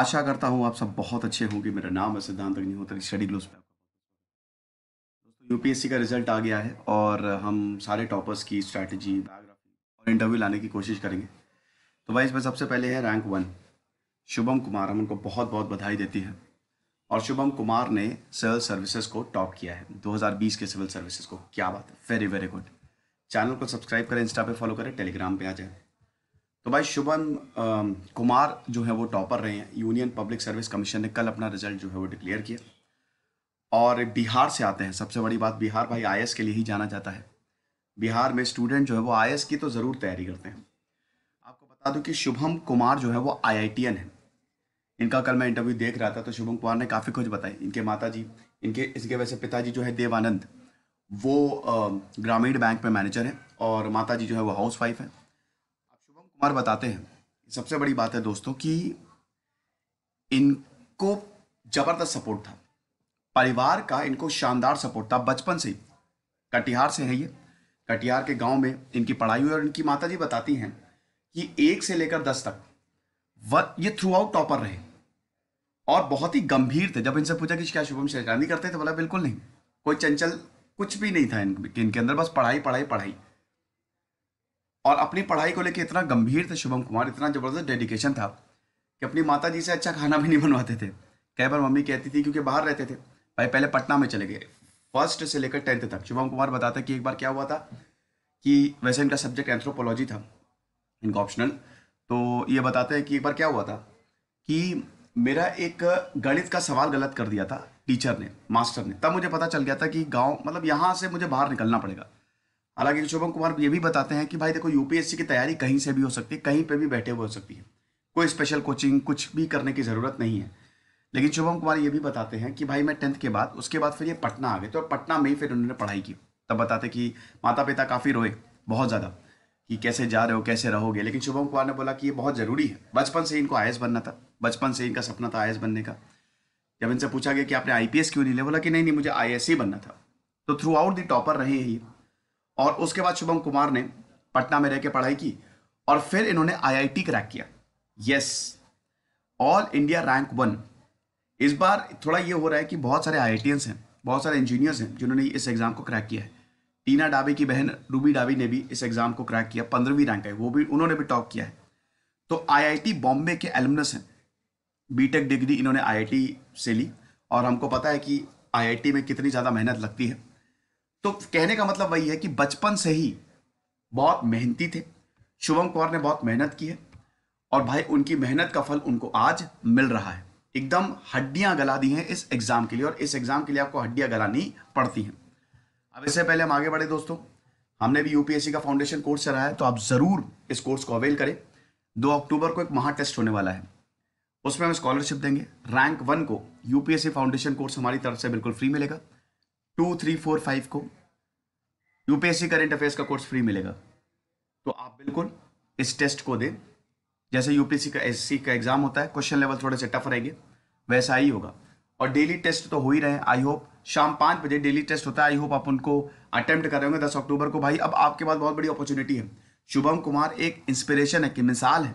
आशा करता हूँ आप सब बहुत अच्छे होंगे मेरा नाम है सिद्धांत अग्निहोत्री स्टडी ग्लोज पे दोस्तों यूपीएससी का रिजल्ट आ गया है और हम सारे टॉपर्स की स्ट्रैटेजी बायोग्राफी और इंटरव्यू लाने की कोशिश करेंगे तो भाई इसमें सबसे पहले है रैंक वन शुभम कुमार हम उनको बहुत बहुत बधाई देती है और शुभम कुमार ने सिविल सर्विसेज को टॉप किया है 2020 के सिविल सर्विसेज को क्या बात है वेरी वेरी गुड चैनल को सब्सक्राइब करें इंस्टा पे फॉलो करें टेलीग्राम पे आ जाए तो भाई शुभम कुमार जो है वो टॉपर रहे हैं यूनियन पब्लिक सर्विस कमीशन ने कल अपना रिजल्ट जो है वो डिक्लेयर किया और बिहार से आते हैं सबसे बड़ी बात बिहार भाई आई के लिए ही जाना जाता है बिहार में स्टूडेंट जो है वो आई की तो ज़रूर तैयारी करते हैं आपको बता दूं कि शुभम कुमार जो है वो आई है इनका कल मैं इंटरव्यू देख रहा था तो शुभम कुमार ने काफ़ी कुछ बताया इनके माता जी इनके इसके वैसे पिताजी जो है देवानंद वो ग्रामीण बैंक में मैनेजर हैं और माता जी जो है वो हाउस वाइफ हैं कुमार बताते हैं सबसे बड़ी बात है दोस्तों कि इनको जबरदस्त सपोर्ट था परिवार का इनको शानदार सपोर्ट था बचपन से ही कटिहार से है ये कटिहार के गांव में इनकी पढ़ाई हुई और इनकी माता जी बताती हैं कि एक से लेकर दस तक वह ये थ्रू आउट टॉपर रहे और बहुत ही गंभीर थे जब इनसे पूछा कि क्या शुभम शेजानी करते थे बोला बिल्कुल नहीं कोई चंचल कुछ भी नहीं था इनके इनके अंदर बस पढ़ाई पढ़ाई पढ़ाई और अपनी पढ़ाई को लेकर इतना गंभीर थे शुभम कुमार इतना ज़बरदस्त डेडिकेशन था कि अपनी माता जी से अच्छा खाना भी नहीं बनवाते थे कई बार मम्मी कहती थी क्योंकि बाहर रहते थे भाई पहले पटना में चले गए फर्स्ट से लेकर टेंथ तक शुभम कुमार बताता कि एक बार क्या हुआ था कि वैसे इनका सब्जेक्ट एंथ्रोपोलॉजी था इनका ऑप्शनल तो ये बताते हैं कि एक बार क्या हुआ था कि मेरा एक गणित का सवाल गलत कर दिया था टीचर ने मास्टर ने तब मुझे पता चल गया था कि गांव मतलब यहाँ से मुझे बाहर निकलना पड़ेगा हालांकि शुभम कुमार ये भी बताते हैं कि भाई देखो यूपीएससी की तैयारी कहीं से भी हो सकती है कहीं पर भी बैठे हुए हो सकती है कोई स्पेशल कोचिंग कुछ भी करने की ज़रूरत नहीं है लेकिन शुभम कुमार ये भी बताते हैं कि भाई मैं टेंथ के बाद उसके बाद फिर ये पटना आ गए तो पटना में ही फिर उन्होंने पढ़ाई की तब बताते कि माता पिता काफ़ी रोए बहुत ज़्यादा कि कैसे जा रहे हो कैसे रहोगे लेकिन शुभम कुमार ने बोला कि ये बहुत ज़रूरी है बचपन से इनको आई बनना था बचपन से इनका सपना था आई बनने का जब इनसे पूछा गया कि आपने आई क्यों नहीं लिया बोला कि नहीं नहीं मुझे आई बनना था तो थ्रू आउट दी टॉपर रहे हैं ये और उसके बाद शुभम कुमार ने पटना में रह पढ़ाई की और फिर इन्होंने आईआईटी क्रैक किया yes all India rank one इस बार थोड़ा ये हो रहा है कि बहुत सारे आई हैं बहुत सारे इंजीनियर्स हैं जिन्होंने इस एग्ज़ाम को क्रैक किया है टीना डाबी की बहन रूबी डाबी ने भी इस एग्ज़ाम को क्रैक किया पंद्रहवीं रैंक है वो भी उन्होंने भी टॉप किया है तो आईआईटी बॉम्बे के एलमनस हैं बीटेक डिग्री इन्होंने आईआईटी से ली और हमको पता है कि आईआईटी में कितनी ज़्यादा मेहनत लगती है तो कहने का मतलब वही है कि बचपन से ही बहुत मेहनती थे शुभम कौर ने बहुत मेहनत की है और भाई उनकी मेहनत का फल उनको आज मिल रहा है एकदम हड्डियां गला दी हैं इस एग्ज़ाम के लिए और इस एग्ज़ाम के लिए आपको हड्डियां गलानी पड़ती हैं अब इससे पहले हम आगे बढ़े दोस्तों हमने भी यूपीएससी का फाउंडेशन कोर्स चलाया है तो आप ज़रूर इस कोर्स को अवेल करें दो अक्टूबर को एक महा टेस्ट होने वाला है उसमें हम स्कॉलरशिप देंगे रैंक वन को यूपीएससी फाउंडेशन कोर्स हमारी तरफ से बिल्कुल फ्री मिलेगा टू थ्री फोर फाइव को यूपीएससी करेंट अफेयर्स का कोर्स फ्री मिलेगा तो आप बिल्कुल इस टेस्ट को दें जैसे यूपीएससी का एससी का एग्जाम होता है क्वेश्चन लेवल थोड़े से टफ रहेंगे वैसा ही होगा और डेली टेस्ट तो हो ही रहे हैं आई होप शाम पाँच बजे डेली टेस्ट होता है आई होप आप उनको अटेम्प्ट कर रहे होंगे दस अक्टूबर को भाई अब आपके पास बहुत बड़ी अपॉर्चुनिटी है शुभम कुमार एक इंस्पिरेशन है कि मिसाल है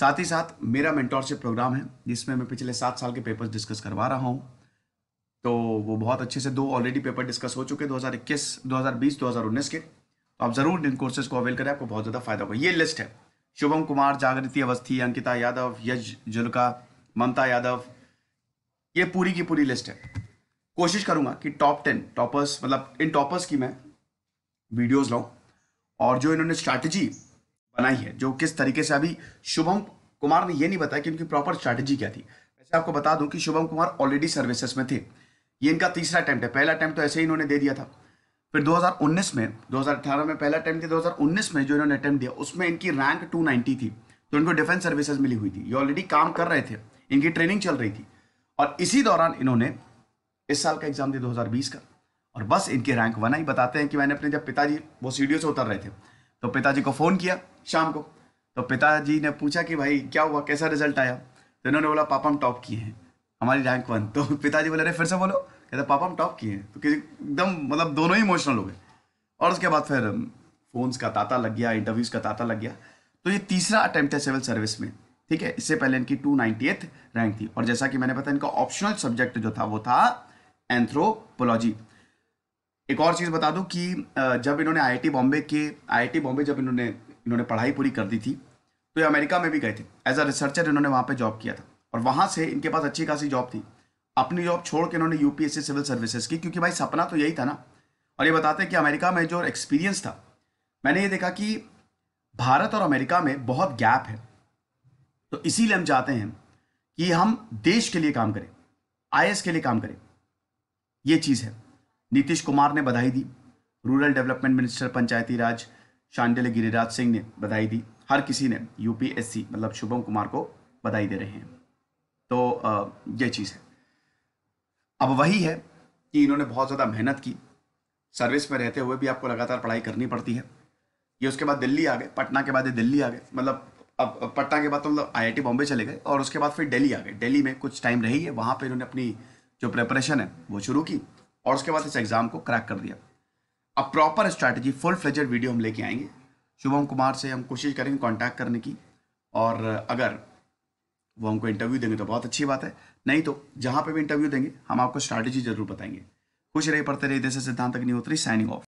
साथ ही साथ मेरा मेंटोरशिप प्रोग्राम है जिसमें मैं पिछले सात साल के पेपर्स डिस्कस करवा रहा हूँ तो वो बहुत अच्छे से दो ऑलरेडी पेपर डिस्कस हो चुके 2021, 2020, 2019 के तो आप जरूर इन कोर्सेज को अवेल करें आपको बहुत ज़्यादा फायदा होगा ये लिस्ट है शुभम कुमार जागृति अवस्थी अंकिता यादव यज जुलका ममता यादव ये पूरी की पूरी लिस्ट है कोशिश करूंगा कि टॉप टेन टॉपर्स मतलब इन टॉपर्स की मैं वीडियोज लाऊ और जो इन्होंने स्ट्रैटेजी बनाई है जो किस तरीके से अभी शुभम कुमार ने यह नहीं बताया कि उनकी प्रॉपर स्ट्रैटेजी क्या थी वैसे आपको बता दूं कि शुभम कुमार ऑलरेडी सर्विसेज में थे ये इनका तीसरा अटैम्प्ट है पहला अटैम्प्ट तो ऐसे ही इन्होंने दे दिया था फिर 2019 में 2018 में पहला अटैम्प्ट दिया 2019 में जो इन्होंने अटैम्प्ट दिया उसमें इनकी रैंक 290 थी तो इनको डिफेंस सर्विसेज मिली हुई थी ये ऑलरेडी काम कर रहे थे इनकी ट्रेनिंग चल रही थी और इसी दौरान इन्होंने इस साल का एग्जाम दिया दो का और बस इनकी रैंक वन आई बताते हैं कि मैंने अपने जब पिताजी वो सीढ़ियों से उतर रहे थे तो पिताजी को फ़ोन किया शाम को तो पिताजी ने पूछा कि भाई क्या हुआ कैसा रिजल्ट आया तो इन्होंने बोला पापा हम टॉप किए हैं हमारी रैंक वन तो पिताजी बोले अरे फिर से बोलो कहते पापा हम टॉप किए हैं तो किसी एकदम मतलब दोनों ही इमोशनल हो गए और उसके बाद फिर फोन्स का ताता लग गया इंटरव्यूज़ का ताता लग गया तो ये तीसरा अटैम्प्ट है सिविल सर्विस में ठीक है इससे पहले इनकी टू रैंक थी और जैसा कि मैंने पता इनका ऑप्शनल सब्जेक्ट जो था वो था एंथ्रोपोलॉजी एक और चीज़ बता दूँ कि जब इन्होंने आई बॉम्बे के आई बॉम्बे जब इन्होंने इन्होंने पढ़ाई पूरी कर दी थी तो ये अमेरिका में भी गए थे एज अ रिसर्चर इन्होंने वहाँ पे जॉब किया था और वहाँ से इनके पास अच्छी खासी जॉब थी अपनी जॉब छोड़ के इन्होंने यूपीएससी सिविल सर्विसेज की क्योंकि भाई सपना तो यही था ना और ये बताते हैं कि अमेरिका में जो एक्सपीरियंस था मैंने ये देखा कि भारत और अमेरिका में बहुत गैप है तो इसीलिए हम चाहते हैं कि हम देश के लिए काम करें आई के लिए काम करें ये चीज़ है नीतीश कुमार ने बधाई दी rural development minister Panchayati Raj Shandil Giriraj Singh ने बधाई दी हर किसी ने यूपीएससी मतलब शुभम कुमार को बधाई दे रहे हैं तो ये चीज़ है अब वही है कि इन्होंने बहुत ज़्यादा मेहनत की सर्विस में रहते हुए भी आपको लगातार पढ़ाई करनी पड़ती है ये उसके बाद दिल्ली आ गए पटना के बाद ये दिल्ली आ गए मतलब अब पटना के बाद तो मतलब आई बॉम्बे चले गए और उसके बाद फिर दिल्ली आ गए दिल्ली में कुछ टाइम रही है वहाँ पर इन्होंने अपनी जो प्रेपरेशन है वो शुरू की और उसके बाद इस एग्ज़ाम को क्रैक कर दिया अब proper strategy full fledged video हम लेके आएंगे शुभम कुमार से हम कोशिश करेंगे कॉन्टैक्ट करने की और अगर वो हमको इंटरव्यू देंगे तो बहुत अच्छी बात है नहीं तो जहाँ पे भी इंटरव्यू देंगे हम आपको स्ट्रैटेजी जरूर बताएंगे खुश रहिए पढ़ते रहिए जैसे सिद्धांत अग्निहोत्री साइनिंग ऑफ